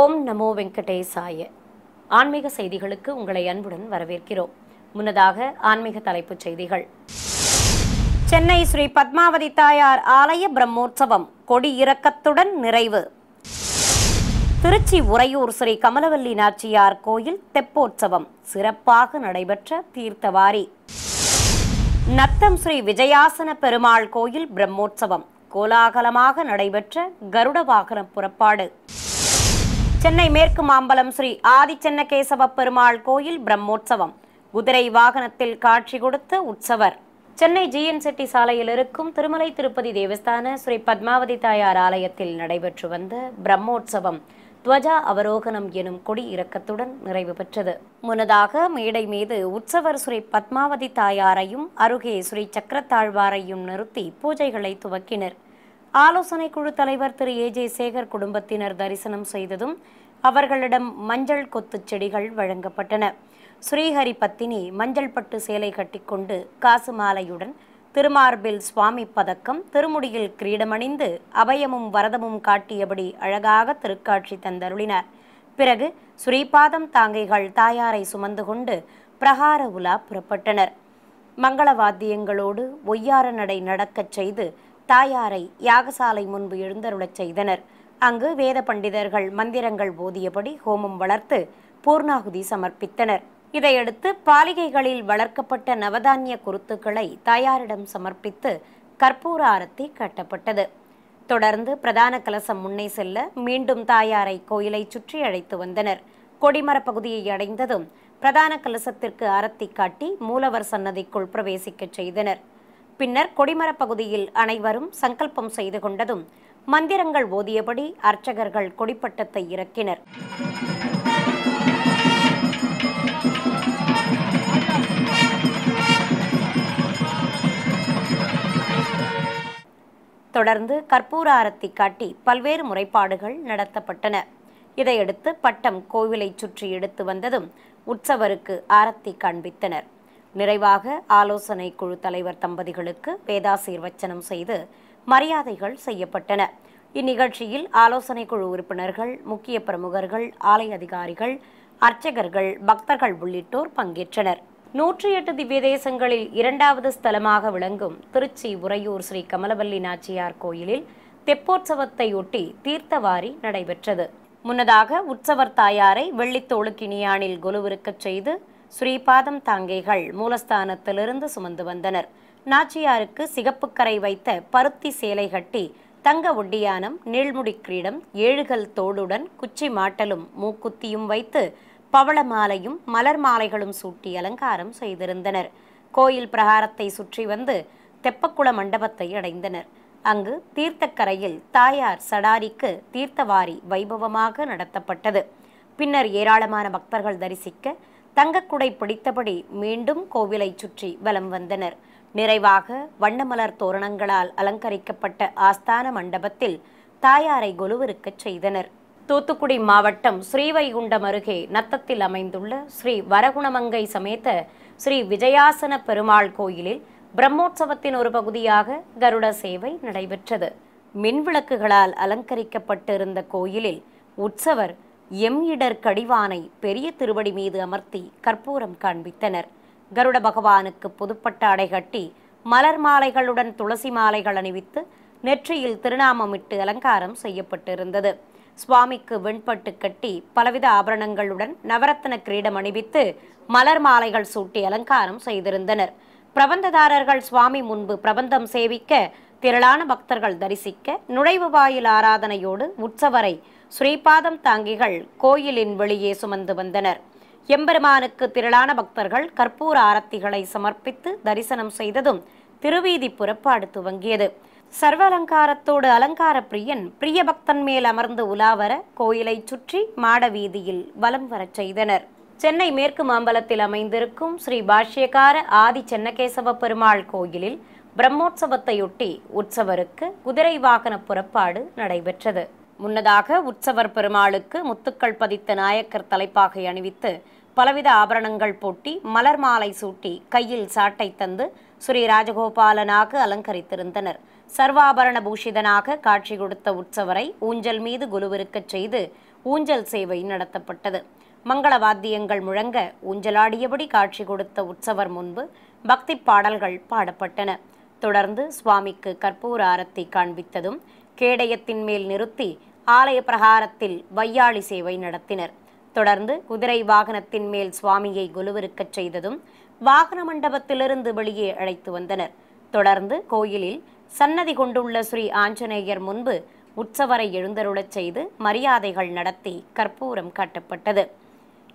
ஓம் நமோ வெங்கடேசாய ஆன்மீக செய்திகளுக்கு உங்களை அன்புடன் வரவேற்கிறோம் முன்னதாக ஆன்மீக தலைப்புச் செய்திகள் சென்னை ஸ்ரீ பத்மாவதி தாயார் ஆலய பிரம்மோற்சவம் கொடி இறக்கத்துடன் நிறைவு திருச்சி உறையூர் ஸ்ரீ கமலவல்லி நாச்சியார் கோயில் தெப்போற்சவம் சிறப்பாக நடைபெற்ற தீர்த்தவாரி நத்தம் ஸ்ரீ விஜயாசன பெருமாள் கோயில் பிரம்மோற்சவம் கோலாகலமாக நடைபெற்ற கருட வாகன புறப்பாடு சென்னை மேற்கு மாம்பலம் ஸ்ரீ ஆதிச்சென்ன கேசவ பெருமாள் கோயில் பிரம்மோற்சவம் குதிரை வாகனத்தில் காட்சி கொடுத்து உற்சவர் சென்னை ஜிஎன் செட்டி சாலையில் இருக்கும் திருமலை திருப்பதி தேவஸ்தான ஸ்ரீ பத்மாவதி தாயார் ஆலயத்தில் நடைபெற்று வந்த பிரம்மோற்சவம் துவஜா அவரோகணம் எனும் கொடி இறக்கத்துடன் நிறைவு பெற்றது முன்னதாக மேடை மீது உற்சவர் ஸ்ரீ பத்மாவதி தாயாரையும் அருகே ஸ்ரீ சக்கரத்தாழ்வாரையும் நிறுத்தி பூஜைகளை துவக்கினர் ஆலோசனை குழு தலைவர் திரு ஏ ஜே சேகர் குடும்பத்தினர் தரிசனம் செய்ததும் அவர்களிடம் மஞ்சள் கொத்து செடிகள் வழங்கப்பட்டன ஸ்ரீஹரி பத்தினி மஞ்சள் பட்டு சேலை கட்டிக்கொண்டு காசு மாலையுடன் திருமார்பில் சுவாமி பதக்கம் திருமுடியில் கிரீடமணிந்து அபயமும் வரதமும் காட்டியபடி அழகாக திருக்காட்சி தந்தருளினார் பிறகு ஸ்ரீபாதம் தாங்கைகள் தாயாரை சுமந்து கொண்டு பிரகார உலா புறப்பட்டனர் மங்கள வாத்தியங்களோடு ஒய்யார நடை நடக்கச் செய்து தாயாரை யாகசாலை முன்பு எழுந்தருளச் செய்தனர் அங்கு வேத பண்டிதர்கள் மந்திரங்கள் போதியபடி ஹோமம் வளர்த்து பூர்ணாகுதி சமர்ப்பித்தனர் இதையடுத்து பாலிகைகளில் வளர்க்கப்பட்ட நவதானிய குருத்துக்களை தாயாரிடம் சமர்ப்பித்து கற்பூர ஆரத்தி கட்டப்பட்டது தொடர்ந்து பிரதான கலசம் முன்னே செல்ல மீண்டும் தாயாரை கோயிலை சுற்றி அழைத்து வந்தனர் கொடிமர பகுதியை அடைந்ததும் பிரதான கலசத்திற்கு ஆரத்தி காட்டி மூலவர் சன்னதிக்குள் பிரவேசிக்கச் செய்தனர் பின்னர் கொடிமரப் பகுதியில் அனைவரும் சங்கல்பம் செய்து கொண்டதும் மந்திரங்கள் ஓதியபடி அர்ச்சகர்கள் கொடிப்பட்டத்தை இறக்கினர் தொடர்ந்து கற்பூர ஆரத்தி காட்டி பல்வேறு முறைப்பாடுகள் நடத்தப்பட்டன இதையடுத்து பட்டம் கோவிலை சுற்றி எடுத்து வந்ததும் உற்சவருக்கு ஆரத்தி காண்பித்தனர் நிறைவாக ஆலோசனை குழு தலைவர் தம்பதிகளுக்கு வேதாசீர்வச்சனம் செய்து மரியாதைகள் செய்யப்பட்டன இந்நிகழ்ச்சியில் ஆலோசனை குழு உறுப்பினர்கள் முக்கிய பிரமுகர்கள் ஆலய அதிகாரிகள் அர்ச்சகர்கள் பக்தர்கள் உள்ளிட்டோர் பங்கேற்றனர் நூற்றி எட்டு திவ்ய தேசங்களில் இரண்டாவது ஸ்தலமாக விளங்கும் திருச்சி உறையூர் ஸ்ரீ கமலவல்லி நாச்சியார் கோயிலில் தெப்போற்சவத்தையொட்டி தீர்த்தவாரி நடைபெற்றது முன்னதாக உற்சவர் தாயாரை வெள்ளித்தோளுக்கிணியானில் கொலுவிருக்கச் செய்து ஸ்ரீபாதம் தாங்கைகள் மூலஸ்தானத்திலிருந்து சுமந்து வந்தனர் நாச்சியாருக்கு சிகப்புக்கரை வைத்த பருத்தி சேலை கட்டி தங்க ஒட்டியானம் நீள்முடி கிரீடம் ஏழுகள் தோளுடன் குச்சி மாட்டலும் மூக்குத்தியும் வைத்து பவள மாலையும் மலர் மாலைகளும் சூட்டி அலங்காரம் செய்திருந்தனர் கோயில் பிரகாரத்தை சுற்றி வந்து தெப்பக்குள மண்டபத்தை அடைந்தனர் அங்கு தீர்த்தக்கரையில் தாயார் சடாரிக்கு தீர்த்தவாரி வைபவமாக நடத்தப்பட்டது பின்னர் ஏராளமான பக்தர்கள் தரிசிக்க தங்கக்குடை பிடித்தபடி மீண்டும் கோவிலை சுற்றி வலம் வந்தனர் நிறைவாக வண்ணமலர் தோரணங்களால் அலங்கரிக்கப்பட்ட ஆஸ்தான மண்டபத்தில் தாயாரை கொலுவிருக்கச் செய்தனர் தூத்துக்குடி மாவட்டம் ஸ்ரீவைகுண்டம் அருகே நத்தத்தில் அமைந்துள்ள ஸ்ரீ வரகுணமங்கை சமேத ஸ்ரீ விஜயாசன பெருமாள் கோயிலில் பிரம்மோற்சவத்தின் ஒரு பகுதியாக கருட சேவை நடைபெற்றது மின் விளக்குகளால் அலங்கரிக்கப்பட்டிருந்த கோயிலில் உற்சவர் எம் இடர் கடிவானை பெரிய திருவடி மீது அமர்த்தி கற்பூரம் காண்பித்தனர் கருட பகவானுக்கு புதுப்பட்ட அடை கட்டி மலர் மாலைகளுடன் துளசி மாலைகள் அணிவித்து நெற்றியில் திருநாமமிட்டு அலங்காரம் செய்யப்பட்டிருந்தது சுவாமிக்கு வெண்பட்டு கட்டி பலவித ஆபரணங்களுடன் நவரத்ன கிரீடம் அணிவித்து மலர் மாலைகள் சூட்டி அலங்காரம் செய்திருந்தனர் பிரபந்ததாரர்கள் சுவாமி முன்பு பிரபந்தம் சேவிக்க திரளான பக்தர்கள் தரிசிக்க நுழைவு வாயில் ஆராதனையோடு உற்சவரை ஸ்ரீபாதம் தாங்கிகள் கோயிலின் வெளியே சுமந்து வந்தனர் எம்பெருமானுக்கு திரளான பக்தர்கள் கற்பூர ஆரத்திகளை சமர்ப்பித்து தரிசனம் செய்ததும் திருவீதி புறப்பாடு துவங்கியது சர்வ அலங்காரத்தோடு அலங்கார பிரியன் பிரிய பக்தன் மேல் அமர்ந்து உலாவர கோயிலை சுற்றி மாட வீதியில் வலம் வரச் செய்தனர் சென்னை மேற்கு மாம்பலத்தில் அமைந்திருக்கும் ஸ்ரீ பாஷ்யகார ஆதி சென்னகேசவ பெருமாள் கோயிலில் பிரம்மோற்சவத்தையொட்டி உற்சவருக்கு குதிரை வாகன புறப்பாடு நடைபெற்றது முன்னதாக உற்சவர் பெருமாளுக்கு முத்துக்கள் பதித்த நாயக்கர் தலைப்பாகை அணிவித்து பலவித ஆபரணங்கள் போட்டி மலர் மாலை சூட்டி கையில் சாட்டை தந்து ஸ்ரீ ராஜகோபாலனாக அலங்கரித்திருந்தனர் சர்வாபரண பூஷிதனாக காட்சி கொடுத்த உற்சவரை ஊஞ்சல் மீது குலுவிருக்கச் செய்து ஊஞ்சல் சேவை நடத்தப்பட்டது மங்கள வாத்தியங்கள் முழங்க ஊஞ்சலாடியபடி காட்சி கொடுத்த உற்சவர் முன்பு பக்தி பாடல்கள் பாடப்பட்டன தொடர்ந்து சுவாமிக்கு கற்பூர ஆரத்தி காண்பித்ததும் கேடயத்தின் மேல் நிறுத்தி ஆலய பிரகாரத்தில் வையாளி சேவை நடத்தினர் தொடர்ந்து குதிரை வாகனத்தின் மேல் சுவாமியை குலுவிருக்கச் செய்ததும் வாகன மண்டபத்திலிருந்து வெளியே அழைத்து வந்தனர் தொடர்ந்து கோயிலில் சன்னதி கொண்டுள்ள ஸ்ரீ ஆஞ்சநேயர் முன்பு உற்சவரை எழுந்தருளச் செய்து மரியாதைகள் நடத்தி கற்பூரம் காட்டப்பட்டது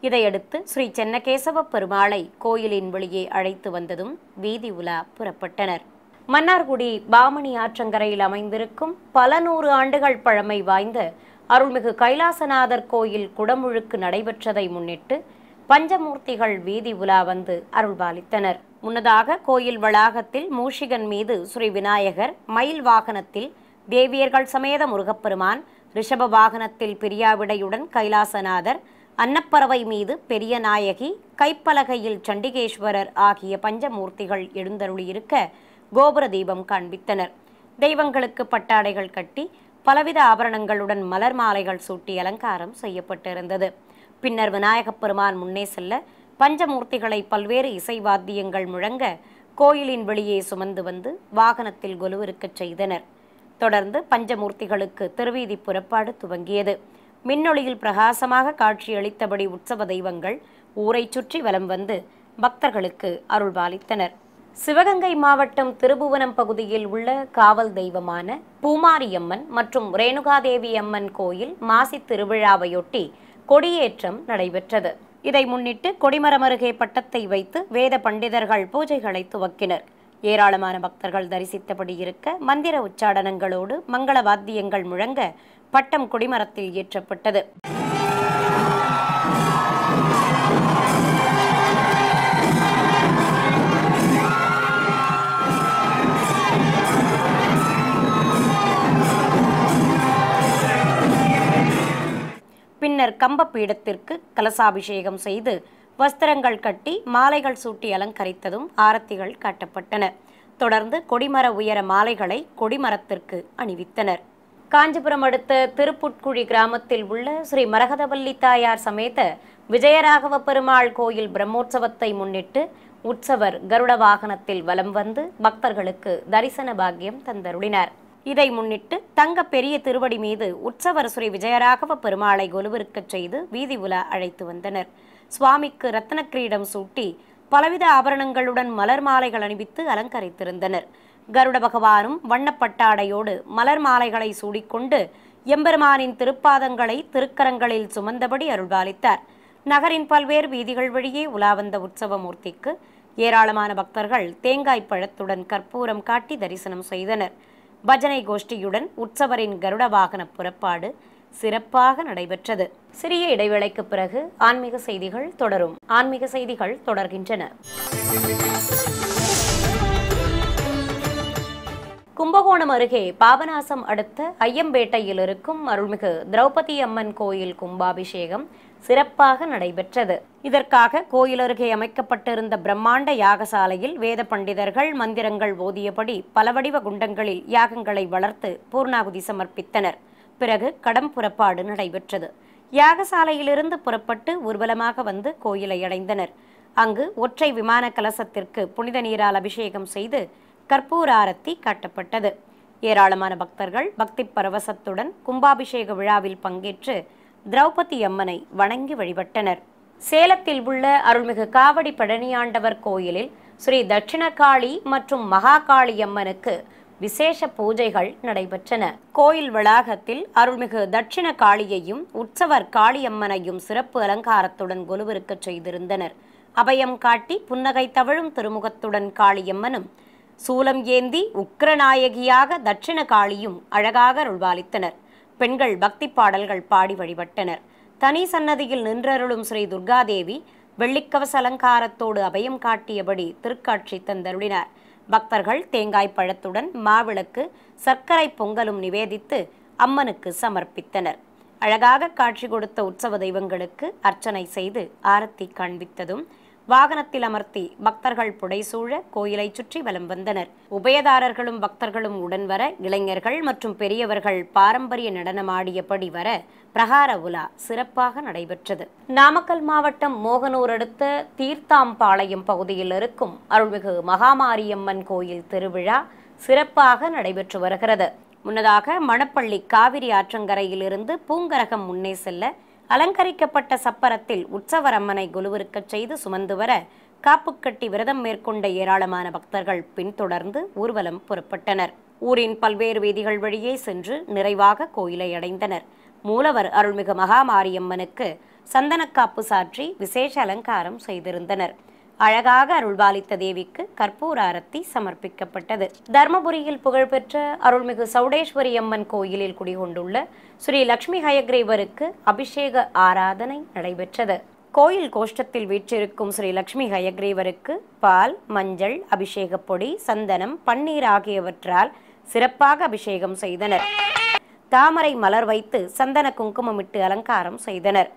இதையடுத்து ஸ்ரீ சென்னகேசவ பெருமாளை கோயிலின் வெளியே அழைத்து வந்ததும் வீதி உலா புறப்பட்டனர் மன்னார்குடி பாமணி ஆற்றங்கரையில் அமைந்திருக்கும் பல நூறு ஆண்டுகள் பழமை வாய்ந்த அருள்மிகு கைலாசநாதர் கோயில் குடமுழுக்கு நடைபெற்றதை முன்னிட்டு பஞ்சமூர்த்திகள் வீதி உலா வந்து அருள்பாலித்தனர் முன்னதாக கோயில் வளாகத்தில் மூஷிகன் மீது ஸ்ரீ விநாயகர் மயில் வாகனத்தில் தேவியர்கள் சமேத முருகப்பெருமான் ரிஷப வாகனத்தில் பிரியாவிடையுடன் கைலாசநாதர் அன்னப்பறவை மீது பெரிய நாயகி கைப்பலகையில் சண்டிகேஸ்வரர் ஆகிய பஞ்சமூர்த்திகள் எழுந்தருளியிருக்க கோபுர தீபம் காண்பித்தனர் தெய்வங்களுக்கு பட்டாடைகள் கட்டி பலவித ஆபரணங்களுடன் மலர் மாலைகள் சூட்டி அலங்காரம் செய்யப்பட்டிருந்தது பின்னர் விநாயகப் பெருமான் முன்னே செல்ல பஞ்சமூர்த்திகளை பல்வேறு இசை வாத்தியங்கள் முழங்க கோயிலின் வெளியே சுமந்து வந்து வாகனத்தில் கொலுவிருக்கச் செய்தனர் தொடர்ந்து பஞ்சமூர்த்திகளுக்கு திருவீதி புறப்பாடு துவங்கியது மின்னொளியில் பிரகாசமாக காட்சியளித்தபடி உற்சவ தெய்வங்கள் ஊரை சுற்றி வலம் வந்து பக்தர்களுக்கு அருள்பாலித்தனர் சிவகங்கை மாவட்டம் திருபுவனம் பகுதியில் உள்ள காவல் தெய்வமான பூமாரியம்மன் மற்றும் ரேணுகாதேவி அம்மன் கோயில் மாசி திருவிழாவையொட்டி கொடியேற்றம் நடைபெற்றது இதை முன்னிட்டு கொடிமரம் அருகே பட்டத்தை வைத்து வேத பண்டிதர்கள் பூஜைகளை துவக்கினர் ஏராளமான பக்தர்கள் தரிசித்தபடி இருக்க மந்திர உச்சாடனங்களோடு மங்கள வாத்தியங்கள் முழங்க பட்டம் கொடிமரத்தில் ஏற்றப்பட்டது பின்னர் கம்பப்பீடத்திற்கு கலசாபிஷேகம் செய்து வஸ்திரங்கள் கட்டி மாலைகள் சூட்டி அலங்கரித்ததும் ஆரத்திகள் காட்டப்பட்டன தொடர்ந்து கொடிமர உயர மாலைகளை கொடிமரத்திற்கு அணிவித்தனர் காஞ்சிபுரம் அடுத்த திருப்புட்குழி கிராமத்தில் உள்ள ஸ்ரீ மரகதவல்லி தாயார் சமேத விஜயராகவ பெருமாள் கோயில் பிரம்மோற்சவத்தை முன்னிட்டு உற்சவர் கருட வாகனத்தில் வலம் வந்து பக்தர்களுக்கு தரிசன பாக்கியம் தந்தருளினார் இதை முன்னிட்டு தங்க பெரிய திருவடி மீது உற்சவர் ஸ்ரீ விஜயராகவ பெருமாளை கொலுவிருக்கச் செய்து வீதி உலா அழைத்து வந்தனர் சுவாமிக்கு ரத்ன கிரீடம் சூட்டி பலவித ஆபரணங்களுடன் மலர் மாலைகள் அணிவித்து அலங்கரித்திருந்தனர் கருட பகவானும் வண்ணப்பட்டாடையோடு மலர் மாலைகளை சூடிக்கொண்டு எம்பெருமானின் திருப்பாதங்களை திருக்கரங்களில் சுமந்தபடி அருள்பாலித்தார் நகரின் பல்வேறு வீதிகள் வழியே உலாவந்த உற்சவமூர்த்திக்கு ஏராளமான பக்தர்கள் தேங்காய் பழத்துடன் கற்பூரம் காட்டி தரிசனம் செய்தனர் பஜனை கோஷ்டியுடன் உற்சவரின் கருட வாகன புறப்பாடு சிறப்பாக நடைபெற்றது சிறிய இடைவேளைக்கு பிறகு ஆன்மீக செய்திகள் தொடரும் ஆன்மீக செய்திகள் தொடர்கின்றன கும்பகோணம் அருகே பாபநாசம் அடுத்த ஐயம்பேட்டையில் இருக்கும் அருள்மிகு திரௌபதி அம்மன் கோயில் கும்பாபிஷேகம் சிறப்பாக நடைபெற்றது இதற்காக கோயில் அருகே அமைக்கப்பட்டிருந்த பிரம்மாண்ட யாகசாலையில் வேத பண்டிதர்கள் மந்திரங்கள் ஓதியபடி பலவடிவ குண்டங்களில் யாகங்களை வளர்த்து பூர்ணாகுதி சமர்ப்பித்தனர் பிறகு கடம் புறப்பாடு நடைபெற்றது யாகசாலையிலிருந்து புறப்பட்டு ஊர்வலமாக வந்து கோயிலை அடைந்தனர் அங்கு ஒற்றை விமான கலசத்திற்கு புனித நீரால் அபிஷேகம் செய்து கற்பூர ஆரத்தி காட்டப்பட்டது ஏராளமான பக்தர்கள் பக்தி பரவசத்துடன் கும்பாபிஷேக விழாவில் பங்கேற்று திரௌபதி அம்மனை வணங்கி வழிபட்டனர் சேலத்தில் உள்ள அருள்மிகு காவடி பழனியாண்டவர் கோயிலில் ஸ்ரீ தட்சிணகாளி மற்றும் மகாகாளி அம்மனுக்கு விசேஷ பூஜைகள் நடைபெற்றன கோயில் வளாகத்தில் அருள்மிகு தட்சிண காளியையும் உற்சவர் காளியம்மனையும் சிறப்பு அலங்காரத்துடன் கொலுவிருக்கச் செய்திருந்தனர் அபயம் காட்டி புன்னகை தவழும் திருமுகத்துடன் காளியம்மனும் சூலம் ஏந்தி உக்ரநாயகியாக தட்சிண காளியும் அழகாக அருள்வாளித்தனர் பெண்கள் பக்தி பாடல்கள் பாடி வழிபட்டனர் தனி சன்னதியில் நின்றருளும் ஸ்ரீ துர்காதேவி வெள்ளிக்கவச அலங்காரத்தோடு அபயம் காட்டியபடி திருக்காட்சி தந்தருளினார் பக்தர்கள் தேங்காய் பழத்துடன் மாவிளக்கு சர்க்கரை பொங்கலும் நிவேதித்து அம்மனுக்கு சமர்ப்பித்தனர் அழகாக காட்சி கொடுத்த உற்சவ தெய்வங்களுக்கு அர்ச்சனை செய்து ஆரத்தி காண்பித்ததும் வாகனத்தில் அமர்த்தி பக்தர்கள் புடைசூழ கோயிலை சுற்றி வலம் வந்தனர் உபயதாரர்களும் பக்தர்களும் உடன் வர இளைஞர்கள் மற்றும் பெரியவர்கள் பாரம்பரிய நடனமாடியபடி வர பிரகார உலா சிறப்பாக நடைபெற்றது நாமக்கல் மாவட்டம் மோகனூர் அடுத்த தீர்த்தாம்பாளையம் பகுதியில் இருக்கும் அருள்மிகு மகாமாரியம்மன் கோயில் திருவிழா சிறப்பாக நடைபெற்று வருகிறது முன்னதாக மணப்பள்ளி காவிரி ஆற்றங்கரையிலிருந்து பூங்கரகம் முன்னே செல்ல அலங்கரிக்கப்பட்ட சப்பரத்தில் உற்சவரம்மனை குலுவிருக்கச் செய்து சுமந்து வர காப்புக்கட்டி விரதம் மேற்கொண்ட ஏராளமான பக்தர்கள் பின்தொடர்ந்து ஊர்வலம் புறப்பட்டனர் ஊரின் பல்வேறு வீதிகள் வழியே சென்று நிறைவாக கோயிலை அடைந்தனர் மூலவர் அருள்மிகு மகாமாரியம்மனுக்கு சந்தனக்காப்பு சாற்றி விசேஷ அலங்காரம் செய்திருந்தனர் அழகாக அருள்பாலித்த தேவிக்கு கற்பூர அரத்தி சமர்ப்பிக்கப்பட்டது தர்மபுரியில் புகழ்பெற்ற அருள்மிகு சவுடேஸ்வரி அம்மன் கோயிலில் குடிகொண்டுள்ள ஸ்ரீ லக்ஷ்மி ஹயக்ரீவருக்கு அபிஷேக ஆராதனை நடைபெற்றது கோயில் கோஷ்டத்தில் வீற்றிருக்கும் ஸ்ரீ லக்ஷ்மி ஹயக்ரீவருக்கு பால் மஞ்சள் அபிஷேக பொடி சந்தனம் பன்னீர் ஆகியவற்றால் சிறப்பாக அபிஷேகம் செய்தனர் தாமரை மலர் வைத்து சந்தன குங்குமமிட்டு அலங்காரம் செய்தனர்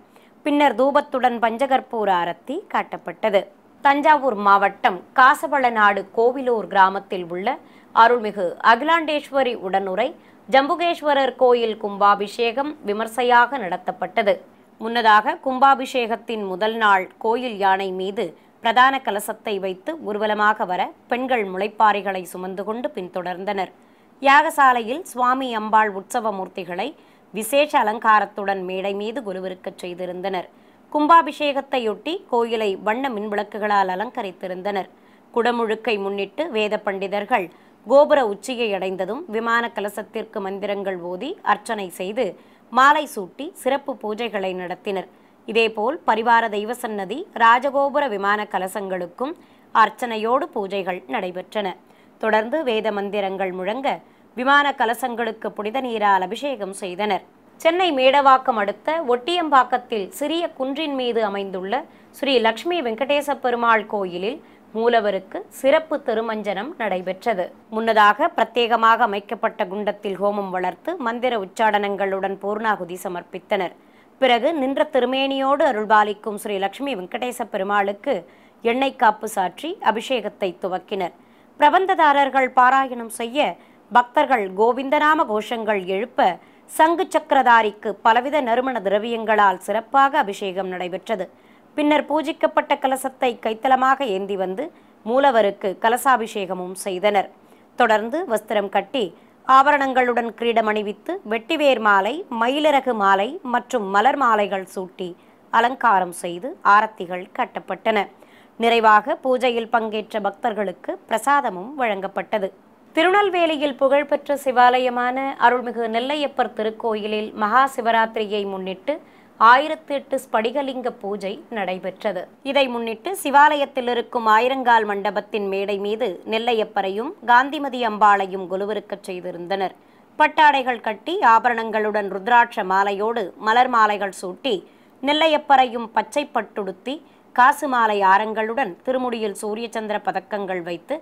பின்னர் தூபத்துடன் பஞ்சகற்பூர் ஆரத்தி காட்டப்பட்டது தஞ்சாவூர் மாவட்டம் காசவளநாடு கோவிலூர் கிராமத்தில் உள்ள அருள்மிகு அகிலாண்டேஸ்வரி உடனுரை ஜம்புகேஸ்வரர் கோயில் கும்பாபிஷேகம் விமர்சையாக நடத்தப்பட்டது முன்னதாக கும்பாபிஷேகத்தின் முதல் நாள் கோயில் யானை மீது பிரதான கலசத்தை வைத்து ஊர்வலமாக வர பெண்கள் முளைப்பாறைகளை சுமந்து கொண்டு பின்தொடர்ந்தனர் யாகசாலையில் சுவாமி அம்பாள் உற்சவ மூர்த்திகளை விசேஷ அலங்காரத்துடன் மேடை மீது குருவிருக்கச் செய்திருந்தனர் கும்பாபிஷேகத்தையொட்டி கோயிலை வண்ண மின்விளக்குகளால் அலங்கரித்திருந்தனர் குடமுழுக்கை முன்னிட்டு வேத பண்டிதர்கள் கோபுர உச்சியை அடைந்ததும் விமான கலசத்திற்கு மந்திரங்கள் ஓதி அர்ச்சனை செய்து மாலை சூட்டி சிறப்பு பூஜைகளை நடத்தினர் இதேபோல் பரிவார தெய்வ சன்னதி ராஜகோபுர விமான கலசங்களுக்கும் அர்ச்சனையோடு பூஜைகள் நடைபெற்றன தொடர்ந்து வேத மந்திரங்கள் முழங்க விமான கலசங்களுக்கு புனித நீரால் அபிஷேகம் செய்தனர் சென்னை மேடவாக்கம் அடுத்த ஒட்டியம்பாக்கத்தில் சிறிய குன்றின் மீது அமைந்துள்ள ஸ்ரீ லக்ஷ்மி வெங்கடேச பெருமாள் கோயிலில் மூலவருக்கு சிறப்பு திருமஞ்சனம் நடைபெற்றது முன்னதாக பிரத்யேகமாக அமைக்கப்பட்ட குண்டத்தில் ஹோமம் வளர்த்து மந்திர உச்சாடனங்களுடன் பூர்ணாகுதி சமர்ப்பித்தனர் பிறகு நின்ற திருமேனியோடு அருள்பாலிக்கும் ஸ்ரீ லக்ஷ்மி வெங்கடேச பெருமாளுக்கு எண்ணெய் காப்பு சாற்றி அபிஷேகத்தை துவக்கினர் பிரபந்ததாரர்கள் பாராயணம் செய்ய பக்தர்கள் கோவிந்தநாம கோஷங்கள் எழுப்ப சங்கு சக்கரதாரிக்கு பலவித நறுமண திரவியங்களால் சிறப்பாக அபிஷேகம் நடைபெற்றது பின்னர் பூஜிக்கப்பட்ட கலசத்தை கைத்தலமாக ஏந்தி வந்து மூலவருக்கு கலசாபிஷேகமும் செய்தனர் தொடர்ந்து வஸ்திரம் கட்டி ஆபரணங்களுடன் கிரீடம் அணிவித்து வெட்டிவேர் மாலை மயிலிறகு மாலை மற்றும் மலர் மாலைகள் சூட்டி அலங்காரம் செய்து ஆரத்திகள் கட்டப்பட்டன நிறைவாக பூஜையில் பங்கேற்ற பக்தர்களுக்கு பிரசாதமும் வழங்கப்பட்டது திருநெல்வேலியில் புகழ்பெற்ற சிவாலயமான அருள்மிகு நெல்லையப்பர் திருக்கோயிலில் மகா சிவராத்திரியை முன்னிட்டு ஆயிரத்தி எட்டு ஸ்படிகலிங்க பூஜை நடைபெற்றது இதை முன்னிட்டு சிவாலயத்தில் இருக்கும் ஆயிரங்கால் மண்டபத்தின் மேடை மீது நெல்லையப்பரையும் காந்திமதி அம்பாளையும் குலுவிருக்கச் செய்திருந்தனர் பட்டாடைகள் கட்டி ஆபரணங்களுடன் ருத்ராட்ச மாலையோடு மலர் மாலைகள் சூட்டி நெல்லையப்பரையும் பச்சை பட்டுடுத்தி காசு மாலை ஆரங்களுடன் திருமுடியில் சூரியச்சந்திர பதக்கங்கள் வைத்து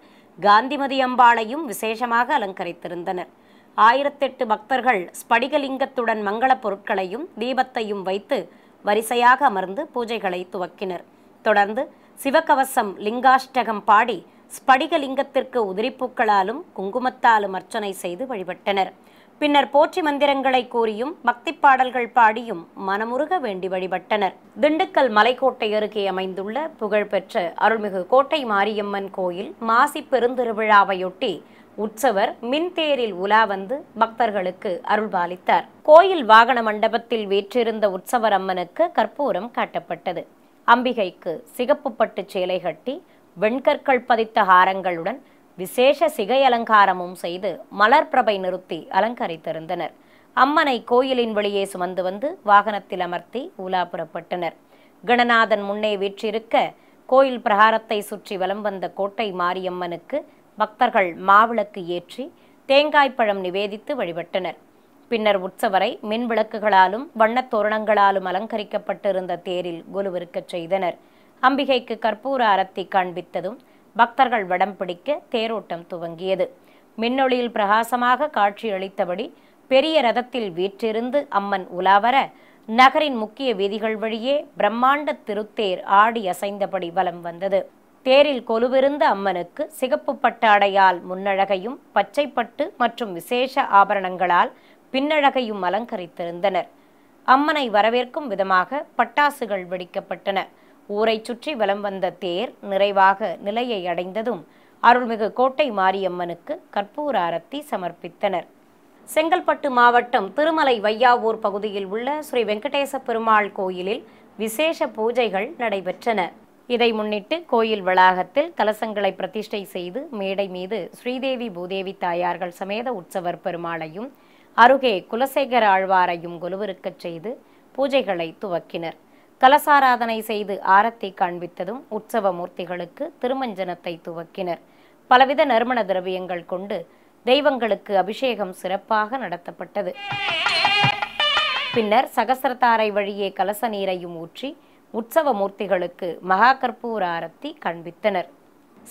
காந்திமதி அம்பாளையும் விசேஷமாக அலங்கரித்திருந்தனர் ஆயிரத்தெட்டு பக்தர்கள் ஸ்படிகலிங்கத்துடன் மங்களப் பொருட்களையும் தீபத்தையும் வைத்து வரிசையாக அமர்ந்து பூஜைகளை துவக்கினர் தொடர்ந்து சிவகவசம் லிங்காஷ்டகம் பாடி ஸ்படிகலிங்கத்திற்கு உதிரிப்பூக்களாலும் குங்குமத்தாலும் அர்ச்சனை செய்து வழிபட்டனர் பின்னர் போற்றி மந்திரங்களை கூறியும் பக்தி பாடல்கள் பாடியும் மனமுருக வேண்டி வழிபட்டனர் திண்டுக்கல் மலைக்கோட்டை அருகே அமைந்துள்ள புகழ்பெற்ற அருள்மிகு கோட்டை மாரியம்மன் கோயில் மாசி பெருந்திருவிழாவையொட்டி உற்சவர் மின்தேரில் உலா வந்து பக்தர்களுக்கு அருள்பாலித்தார் கோயில் வாகன மண்டபத்தில் வீற்றிருந்த உற்சவர் அம்மனுக்கு கற்பூரம் காட்டப்பட்டது அம்பிகைக்கு சிகப்பு பட்டு சேலை கட்டி வெண்கற்கள் பதித்த ஹாரங்களுடன் விசேஷ சிகை அலங்காரமும் செய்து மலர்பிரபை நிறுத்தி அலங்கரித்திருந்தனர் அம்மனை கோயிலின் வெளியே சுமந்து வந்து வாகனத்தில் அமர்த்தி உலா புறப்பட்டனர் கணநாதன் முன்னே வீற்றிருக்க கோயில் பிரகாரத்தை சுற்றி வலம் வந்த கோட்டை மாரியம்மனுக்கு பக்தர்கள் மாவிளக்கு ஏற்றி தேங்காய் பழம் நிவேதித்து வழிபட்டனர் பின்னர் உற்சவரை மின் விளக்குகளாலும் வண்ணத் தோரணங்களாலும் அலங்கரிக்கப்பட்டிருந்த தேரில் குலுவிருக்கச் செய்தனர் அம்பிகைக்கு கற்பூர அரத்தி காண்பித்ததும் பக்தர்கள் வடம் பிடிக்க தேரோட்டம் துவங்கியது மின்னொளியில் பிரகாசமாக காட்சியளித்தபடி பெரிய ரதத்தில் வீற்றிருந்து அம்மன் உலாவர நகரின் முக்கிய வீதிகள் வழியே பிரம்மாண்ட திருத்தேர் ஆடி அசைந்தபடி வலம் வந்தது தேரில் கொலுவிருந்த அம்மனுக்கு சிகப்பு பட்டாடையால் முன்னழகையும் பச்சைப்பட்டு மற்றும் விசேஷ ஆபரணங்களால் பின்னழகையும் அலங்கரித்திருந்தனர் அம்மனை வரவேற்கும் விதமாக பட்டாசுகள் வெடிக்கப்பட்டன ஊரைச் சுற்றி வலம் வந்த தேர் நிறைவாக நிலையை அடைந்ததும் அருள்மிகு கோட்டை மாரியம்மனுக்கு கற்பூர அரத்தி சமர்ப்பித்தனர் செங்கல்பட்டு மாவட்டம் திருமலை வையாவூர் பகுதியில் உள்ள ஸ்ரீ வெங்கடேச பெருமாள் கோயிலில் விசேஷ பூஜைகள் நடைபெற்றன இதை முன்னிட்டு கோயில் வளாகத்தில் கலசங்களை பிரதிஷ்டை செய்து மேடை மீது ஸ்ரீதேவி பூதேவி தாயார்கள் சமேத உற்சவர் பெருமாளையும் அருகே குலசேகர ஆழ்வாரையும் கொலுவிருக்கச் செய்து பூஜைகளை துவக்கினர் கலசாராதனை செய்து ஆரத்தி காண்பித்ததும் உற்சவ மூர்த்திகளுக்கு திருமஞ்சனத்தை துவக்கினர் பலவித நறுமண திரவியங்கள் கொண்டு தெய்வங்களுக்கு அபிஷேகம் சிறப்பாக நடத்தப்பட்டது பின்னர் சகசரத்தாரை வழியே கலச நீரையும் ஊற்றி உற்சவ மூர்த்திகளுக்கு மகா கற்பூர ஆரத்தி காண்பித்தனர்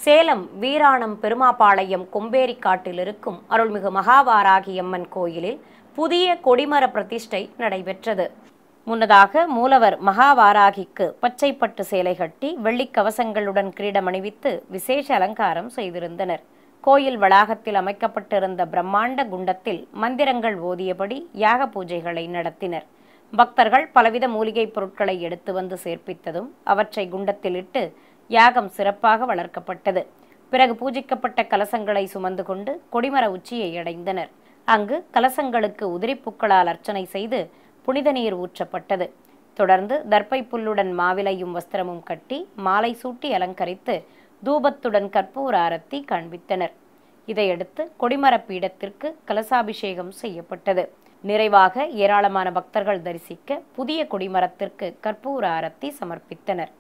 சேலம் வீராணம் பெருமாபாளையம் கொம்பேரி காட்டில் இருக்கும் அருள்மிகு மகாவாராகியம்மன் கோயிலில் புதிய கொடிமர பிரதிஷ்டை நடைபெற்றது முன்னதாக மூலவர் மகாவாராகிக்கு பச்சைப்பட்டு சேலை கட்டி வெள்ளி கவசங்களுடன் கிரீடம் அணிவித்து விசேஷ அலங்காரம் செய்திருந்தனர் கோயில் வளாகத்தில் அமைக்கப்பட்டிருந்த பிரம்மாண்ட குண்டத்தில் மந்திரங்கள் ஓதியபடி யாக பூஜைகளை நடத்தினர் பக்தர்கள் பலவித மூலிகைப் பொருட்களை எடுத்து வந்து சேர்ப்பித்ததும் அவற்றை குண்டத்தில் இட்டு யாகம் சிறப்பாக வளர்க்கப்பட்டது பிறகு பூஜிக்கப்பட்ட கலசங்களை சுமந்து கொண்டு கொடிமர உச்சியை அடைந்தனர் அங்கு கலசங்களுக்கு உதிரிப்பூக்களால் அர்ச்சனை செய்து புனித நீர் ஊற்றப்பட்டது தொடர்ந்து தர்ப்பை புல்லுடன் மாவிலையும் வஸ்திரமும் கட்டி மாலை சூட்டி அலங்கரித்து தூபத்துடன் கற்பூர ஆரத்தி காண்பித்தனர் இதையடுத்து கொடிமர பீடத்திற்கு கலசாபிஷேகம் செய்யப்பட்டது நிறைவாக ஏராளமான பக்தர்கள் தரிசிக்க புதிய கொடிமரத்திற்கு கற்பூர ஆரத்தி சமர்ப்பித்தனர்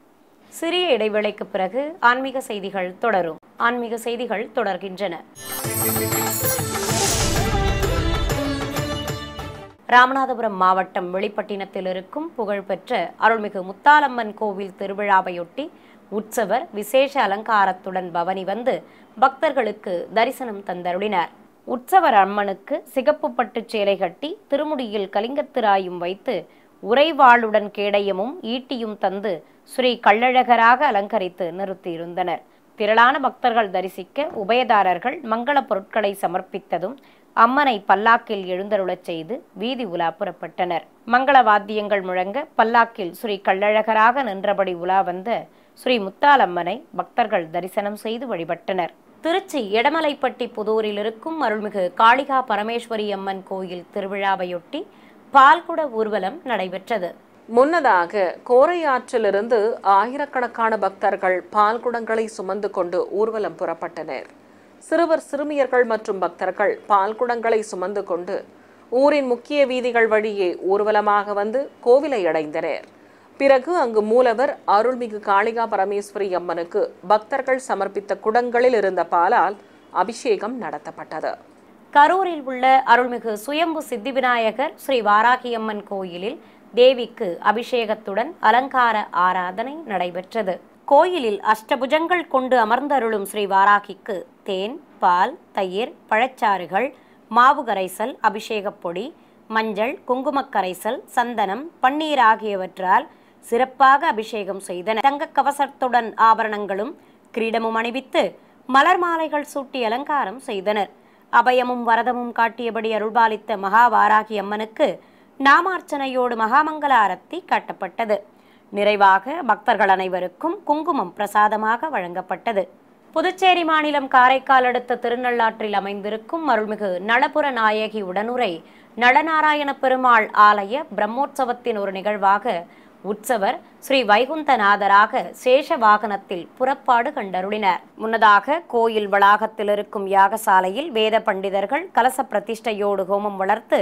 சிறிய இடைவெளிக்கு பிறகு ஆன்மீக செய்திகள் தொடரும் ஆன்மீக செய்திகள் தொடர்கின்றன ராமநாதபுரம் மாவட்டம் வெளிப்பட்டினத்தில் இருக்கும் புகழ்பெற்ற அருள்மிகு முத்தாலம்மன் கோவில் திருவிழாவையொட்டி உற்சவர் விசேஷ அலங்காரத்துடன் பவனி வந்து பக்தர்களுக்கு தரிசனம் தந்தருளினார் உற்சவர் அம்மனுக்கு சிகப்பு பட்டு சேலை கட்டி திருமுடியில் கலிங்கத்திராயும் வைத்து உறைவாளுடன் கேடயமும் ஈட்டியும் தந்து ஸ்ரீ கள்ளழகராக அலங்கரித்து நிறுத்தியிருந்தனர் திரளான பக்தர்கள் தரிசிக்க உபயதாரர்கள் மங்கள பொருட்களை சமர்ப்பித்ததும் அம்மனை பல்லாக்கில் எழுந்தருளச் செய்து வீதி உலா புறப்பட்டனர் மங்கள வாத்தியங்கள் முழங்க பல்லாக்கில் ஸ்ரீ கள்ளழகராக நின்றபடி உலா வந்த ஸ்ரீ முத்தாலம்மனை பக்தர்கள் தரிசனம் செய்து வழிபட்டனர் திருச்சி எடமலைப்பட்டி புதூரில் இருக்கும் அருள்மிகு காளிகா பரமேஸ்வரி அம்மன் கோயில் திருவிழாவையொட்டி பால்குட ஊர்வலம் நடைபெற்றது முன்னதாக கோரையாற்றிலிருந்து ஆயிரக்கணக்கான பக்தர்கள் பால்குடங்களை சுமந்து கொண்டு ஊர்வலம் புறப்பட்டனர் சிறுவர் சிறுமியர்கள் மற்றும் பக்தர்கள் பால் குடங்களை சுமந்து கொண்டு ஊரின் முக்கிய வீதிகள் வழியே ஊர்வலமாக வந்து கோவிலை அடைந்தனர் பிறகு அங்கு மூலவர் அருள்மிகு காளிகா பரமேஸ்வரி அம்மனுக்கு பக்தர்கள் சமர்ப்பித்த குடங்களில் இருந்த பாலால் அபிஷேகம் நடத்தப்பட்டது கரூரில் உள்ள அருள்மிகு சுயம்பு சித்தி விநாயகர் ஸ்ரீ வாராகியம்மன் கோயிலில் தேவிக்கு அபிஷேகத்துடன் அலங்கார ஆராதனை நடைபெற்றது கோயிலில் அஷ்டபுஜங்கள் கொண்டு அமர்ந்தருளும் ஸ்ரீ வாராகிக்கு தேன் பால் தயிர் பழச்சாறுகள் மாவு கரைசல் அபிஷேகப் பொடி மஞ்சள் குங்குமக்கரைசல் சந்தனம் பன்னீர் ஆகியவற்றால் சிறப்பாக அபிஷேகம் செய்தன தங்க கவசத்துடன் ஆபரணங்களும் கிரீடமும் அணிவித்து மலர் மாலைகள் சூட்டி அலங்காரம் செய்தனர் அபயமும் வரதமும் காட்டியபடி அருள்பாலித்த மகாவாராகி அம்மனுக்கு நாமார்ச்சனையோடு மகாமங்கல ஆரத்தி காட்டப்பட்டது நிறைவாக பக்தர்கள் அனைவருக்கும் குங்குமம் பிரசாதமாக வழங்கப்பட்டது புதுச்சேரி மாநிலம் காரைக்கால் அடுத்த திருநள்ளாற்றில் அமைந்திருக்கும் அருள்மிகு நலபுர நாயகி உடனுரை நளநாராயண பெருமாள் ஆலய பிரம்மோற்சவத்தின் ஒரு நிகழ்வாக உற்சவர் ஸ்ரீ வைகுந்தநாதராக சேஷ வாகனத்தில் புறப்பாடு கண்டருளினர் முன்னதாக கோயில் வளாகத்தில் இருக்கும் யாகசாலையில் வேத பண்டிதர்கள் கலச பிரதிஷ்டையோடு ஹோமம் வளர்த்து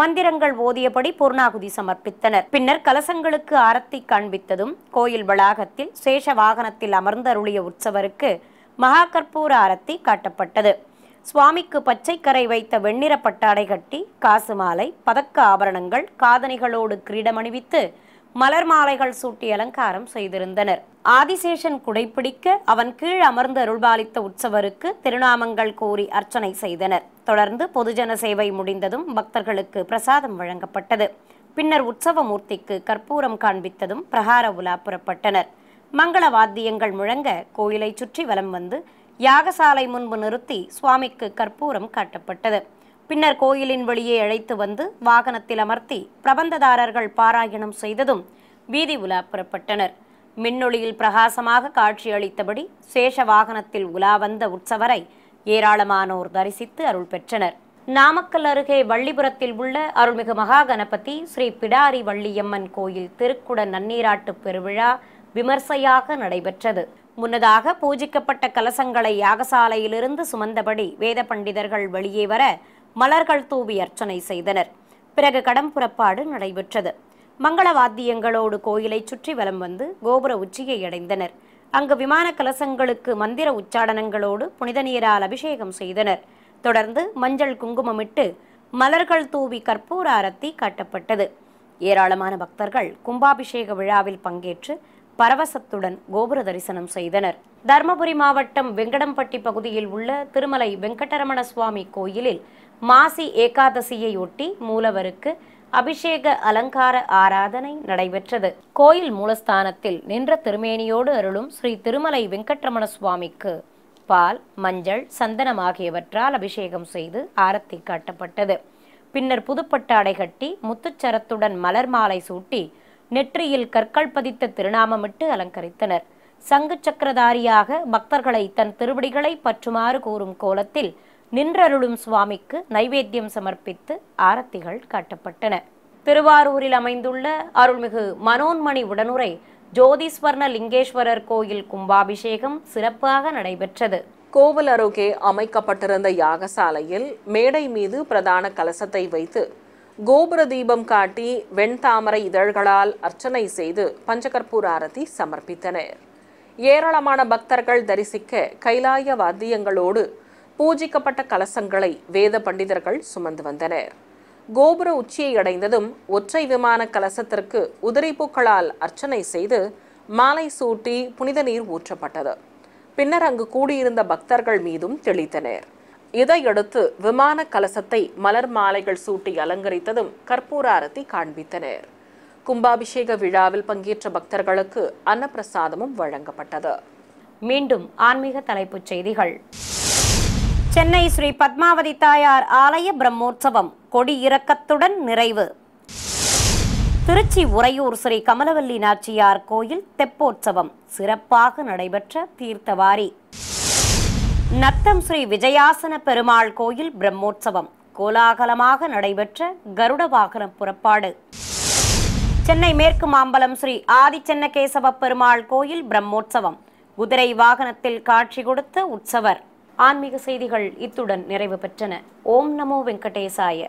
மந்திரங்கள் ஓதியபடி பூர்ணாகுதி சமர்ப்பித்தனர் பின்னர் கலசங்களுக்கு ஆரத்தி காண்பித்ததும் கோயில் வளாகத்தில் சேஷ வாகனத்தில் அமர்ந்தருளிய உற்சவருக்கு மகா கற்பூர ஆரத்தி காட்டப்பட்டது சுவாமிக்கு பச்சை கரை வைத்த வெண்ணிற பட்டாடை கட்டி காசு மாலை பதக்க ஆபரணங்கள் காதணிகளோடு கிரீடமணிவித்து மலர் மாலைகள் சூட்டி அலங்காரம் செய்திருந்தனர் ஆதிசேஷன் குடைப்பிடிக்க அவன் கீழ் அமர்ந்து அருள்பாலித்த உற்சவருக்கு திருநாமங்கள் கூறி அர்ச்சனை செய்தனர் தொடர்ந்து பொதுஜன சேவை முடிந்ததும் பக்தர்களுக்கு பிரசாதம் வழங்கப்பட்டது பின்னர் உற்சவ மூர்த்திக்கு கற்பூரம் காண்பித்ததும் பிரகார உலா புறப்பட்டனர் மங்கள வாத்தியங்கள் முழங்க கோயிலை சுற்றி வலம் வந்து யாகசாலை முன்பு நிறுத்தி சுவாமிக்கு கற்பூரம் காட்டப்பட்டது பின்னர் கோயிலின் வழியே அழைத்து வந்து வாகனத்தில் அமர்த்தி பிரபந்ததாரர்கள் பாராயணம் செய்ததும் வீதி உலா புறப்பட்டனர் மின்னொளியில் பிரகாசமாக காட்சியளித்தபடி சேஷ வாகனத்தில் உலா வந்த உற்சவரை ஏராளமானோர் தரிசித்து அருள் பெற்றனர் நாமக்கல் அருகே வள்ளிபுரத்தில் உள்ள அருள்மிகு மகா கணபதி ஸ்ரீ பிடாரி வள்ளியம்மன் கோயில் திருக்குட நன்னீராட்டு பெருவிழா விமர்சையாக நடைபெற்றது முன்னதாக பூஜிக்கப்பட்ட கலசங்களை யாகசாலையிலிருந்து சுமந்தபடி வேத பண்டிதர்கள் வெளியே வர மலர்கள் தூவி அர்ச்சனை செய்தனர் பிறகு கடம் புறப்பாடு நடைபெற்றது மங்களவாத்தியங்களோடு கோயிலை சுற்றி வலம் வந்து கோபுர உச்சியை அடைந்தனர் அங்கு விமான கலசங்களுக்கு மந்திர உச்சாடனங்களோடு புனித நீரால் அபிஷேகம் செய்தனர் தொடர்ந்து மஞ்சள் குங்குமமிட்டு மலர்கள் தூவி கற்பூர அரத்தி காட்டப்பட்டது ஏராளமான பக்தர்கள் கும்பாபிஷேக விழாவில் பங்கேற்று பரவசத்துடன் கோபுர தரிசனம் செய்தனர் தர்மபுரி மாவட்டம் வெங்கடம்பட்டி பகுதியில் உள்ள திருமலை வெங்கடரமண சுவாமி கோயிலில் மாசி ஏகாதசியை ஒட்டி மூலவருக்கு அபிஷேக அலங்கார ஆராதனை நடைபெற்றது கோயில் மூலஸ்தானத்தில் நின்ற திருமேனியோடு அருளும் ஸ்ரீ திருமலை வெங்கட்ரமண சுவாமிக்கு பால் மஞ்சள் சந்தனம் ஆகியவற்றால் அபிஷேகம் செய்து ஆரத்தி காட்டப்பட்டது பின்னர் புதுப்பட்டாடை கட்டி முத்துச்சரத்துடன் மலர் மாலை சூட்டி நெற்றியில் கற்கள் பதித்த திருநாமமிட்டு அலங்கரித்தனர் சங்கு சக்கரதாரியாக பக்தர்களை தன் திருவடிகளை பற்றுமாறு கூறும் கோலத்தில் நின்றருளும் சுவாமிக்கு நைவேத்தியம் சமர்ப்பித்து ஆரத்திகள் காட்டப்பட்டன திருவாரூரில் அமைந்துள்ள அருள்மிகு மனோன்மணி உடனுரை ஜோதிஸ்வர்ண லிங்கேஸ்வரர் கோயில் கும்பாபிஷேகம் சிறப்பாக நடைபெற்றது கோவில் அருகே அமைக்கப்பட்டிருந்த யாகசாலையில் மேடை மீது பிரதான கலசத்தை வைத்து கோபுர தீபம் காட்டி வெண்தாமரை இதழ்களால் அர்ச்சனை செய்து பஞ்சகற்பூர் ஆரதி சமர்ப்பித்தனர் ஏராளமான பக்தர்கள் தரிசிக்க கைலாய வாத்தியங்களோடு பூஜிக்கப்பட்ட கலசங்களை வேத பண்டிதர்கள் சுமந்து வந்தனர் கோபுர உச்சியை அடைந்ததும் ஒற்றை விமான கலசத்திற்கு உதிரை பூக்களால் அர்ச்சனை செய்து மாலை சூட்டி புனித நீர் ஊற்றப்பட்டது பின்னர் அங்கு கூடியிருந்த பக்தர்கள் மீதும் தெளித்தனர் இதையடுத்து விமான கலசத்தை மலர் மாலைகள் சூட்டி அலங்கரித்ததும் கற்பூர ஆரத்தி காண்பித்தனர் கும்பாபிஷேக விழாவில் பங்கேற்ற பக்தர்களுக்கு அன்னப்பிரசாதமும் வழங்கப்பட்டது மீண்டும் ஆன்மீக தலைப்புச் செய்திகள் சென்னை ஸ்ரீ பத்மாவதி தாயார் ஆலய பிரம்மோற்சவம் கொடி இறக்கத்துடன் நிறைவு திருச்சி உறையூர் ஸ்ரீ கமலவல்லி நாச்சியார் கோயில் தெப்போற்சவம் சிறப்பாக நடைபெற்ற தீர்த்தவாரி நத்தம் ஸ்ரீ விஜயாசன பெருமாள் கோயில் பிரம்மோற்சவம் கோலாகலமாக நடைபெற்ற கருட வாகன புறப்பாடு சென்னை மேற்கு மாம்பலம் ஸ்ரீ ஆதிச்சன்னகேசவ பெருமாள் கோயில் பிரம்மோற்சவம் குதிரை வாகனத்தில் காட்சி கொடுத்த உற்சவர் ஆன்மீக செய்திகள் இத்துடன் நிறைவு பெற்றன ஓம் நமோ வெங்கடேசாய